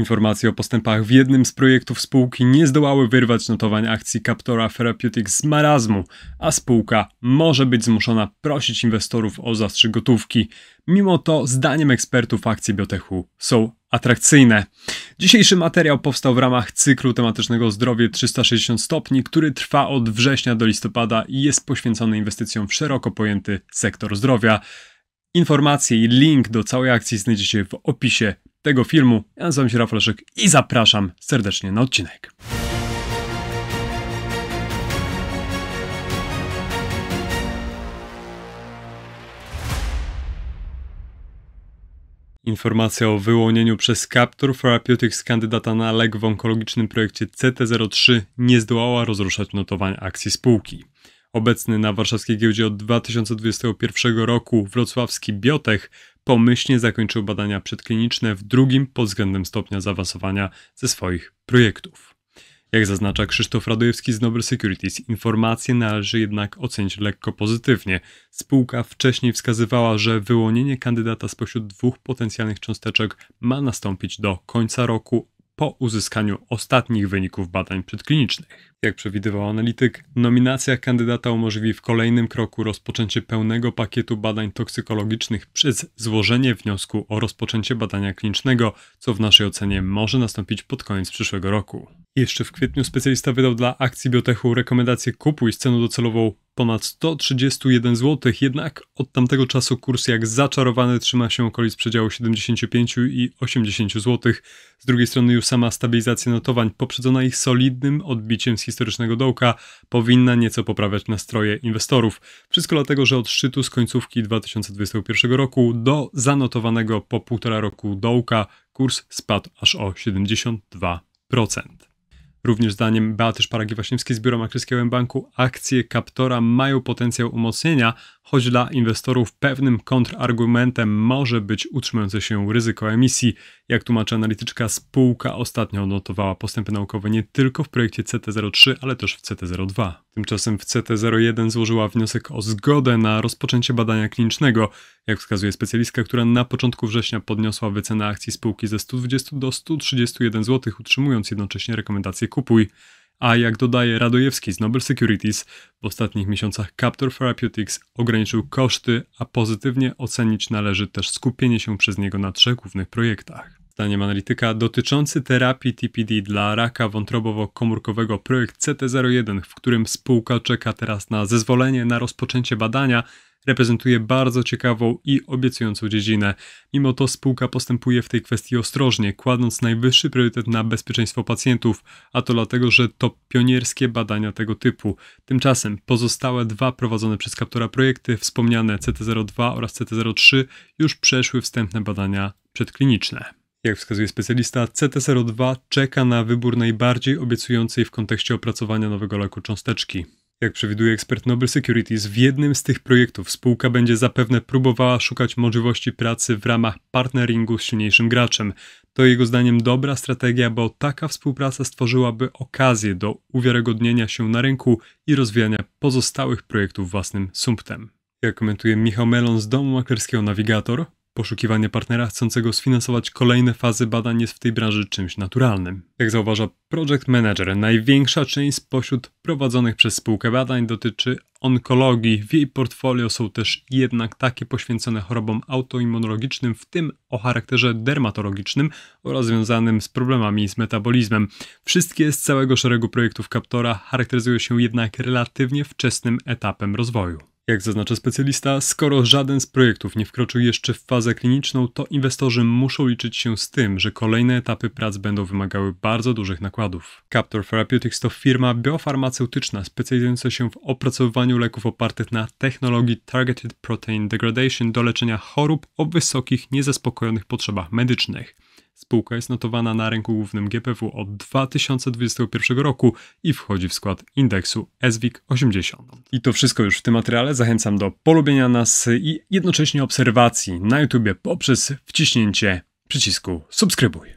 Informacje o postępach w jednym z projektów spółki nie zdołały wyrwać notowań akcji Captora Therapeutics z marazmu, a spółka może być zmuszona prosić inwestorów o zastrzyk gotówki. Mimo to, zdaniem ekspertów, akcje biotechu są atrakcyjne. Dzisiejszy materiał powstał w ramach cyklu tematycznego Zdrowie 360 stopni, który trwa od września do listopada i jest poświęcony inwestycjom w szeroko pojęty sektor zdrowia. Informacje i link do całej akcji znajdziecie w opisie tego filmu. Ja nazywam się Rafał Leszek i zapraszam serdecznie na odcinek. Informacja o wyłonieniu przez Capture Therapeutics kandydata na lek w onkologicznym projekcie CT03 nie zdołała rozruszać notowań akcji spółki. Obecny na warszawskiej giełdzie od 2021 roku wrocławski Biotech pomyślnie zakończył badania przedkliniczne w drugim pod względem stopnia zaawansowania ze swoich projektów. Jak zaznacza Krzysztof Radojewski z Nobel Securities, informacje należy jednak ocenić lekko pozytywnie. Spółka wcześniej wskazywała, że wyłonienie kandydata spośród dwóch potencjalnych cząsteczek ma nastąpić do końca roku po uzyskaniu ostatnich wyników badań przedklinicznych. Jak przewidywał analityk, nominacja kandydata umożliwi w kolejnym kroku rozpoczęcie pełnego pakietu badań toksykologicznych przez złożenie wniosku o rozpoczęcie badania klinicznego, co w naszej ocenie może nastąpić pod koniec przyszłego roku. Jeszcze w kwietniu specjalista wydał dla akcji Biotechu rekomendację kupuj z ceną docelową ponad 131 zł, jednak od tamtego czasu kurs jak zaczarowany trzyma się okolic przedziału 75 i 80 zł. Z drugiej strony już sama stabilizacja notowań poprzedzona ich solidnym odbiciem z historycznego dołka powinna nieco poprawiać nastroje inwestorów. Wszystko dlatego, że od szczytu z końcówki 2021 roku do zanotowanego po półtora roku dołka kurs spadł aż o 72%. Również zdaniem Beaty Szparagi-Waśniewskiej z Biura Maklerskiego banku akcje Kaptora mają potencjał umocnienia, choć dla inwestorów pewnym kontrargumentem może być utrzymujące się ryzyko emisji. Jak tłumaczy analityczka, spółka ostatnio notowała postępy naukowe nie tylko w projekcie CT03, ale też w CT02. Tymczasem w CT01 złożyła wniosek o zgodę na rozpoczęcie badania klinicznego, jak wskazuje specjalistka, która na początku września podniosła wycenę akcji spółki ze 120 do 131 zł, utrzymując jednocześnie rekomendację kupuj. A jak dodaje Radojewski z Nobel Securities, w ostatnich miesiącach Captor Therapeutics ograniczył koszty, a pozytywnie ocenić należy też skupienie się przez niego na trzech głównych projektach. Zdaniem analityka dotyczący terapii TPD dla raka wątrobowo-komórkowego projekt CT01, w którym spółka czeka teraz na zezwolenie na rozpoczęcie badania, reprezentuje bardzo ciekawą i obiecującą dziedzinę. Mimo to spółka postępuje w tej kwestii ostrożnie, kładąc najwyższy priorytet na bezpieczeństwo pacjentów, a to dlatego, że to pionierskie badania tego typu. Tymczasem pozostałe dwa prowadzone przez Captora projekty, wspomniane CT02 oraz CT03, już przeszły wstępne badania przedkliniczne. Jak wskazuje specjalista, CT02 czeka na wybór najbardziej obiecującej w kontekście opracowania nowego leku cząsteczki. Jak przewiduje ekspert Nobel Securities, w jednym z tych projektów spółka będzie zapewne próbowała szukać możliwości pracy w ramach partneringu z silniejszym graczem. To jego zdaniem dobra strategia, bo taka współpraca stworzyłaby okazję do uwiarygodnienia się na rynku i rozwijania pozostałych projektów własnym sumptem. Jak komentuje Michał Melon z domu maklerskiego Navigator, Poszukiwanie partnera chcącego sfinansować kolejne fazy badań jest w tej branży czymś naturalnym. Jak zauważa Project Manager, największa część spośród prowadzonych przez spółkę badań dotyczy onkologii. W jej portfolio są też jednak takie poświęcone chorobom autoimmunologicznym, w tym o charakterze dermatologicznym oraz związanym z problemami z metabolizmem. Wszystkie z całego szeregu projektów Captora charakteryzują się jednak relatywnie wczesnym etapem rozwoju. Jak zaznacza specjalista, skoro żaden z projektów nie wkroczył jeszcze w fazę kliniczną, to inwestorzy muszą liczyć się z tym, że kolejne etapy prac będą wymagały bardzo dużych nakładów. Captor Therapeutics to firma biofarmaceutyczna specjalizująca się w opracowywaniu leków opartych na technologii Targeted Protein Degradation do leczenia chorób o wysokich, niezaspokojonych potrzebach medycznych. Spółka jest notowana na rynku głównym GPW od 2021 roku i wchodzi w skład indeksu SWIG 80. I to wszystko już w tym materiale. Zachęcam do polubienia nas i jednocześnie obserwacji na YouTube poprzez wciśnięcie przycisku subskrybuj.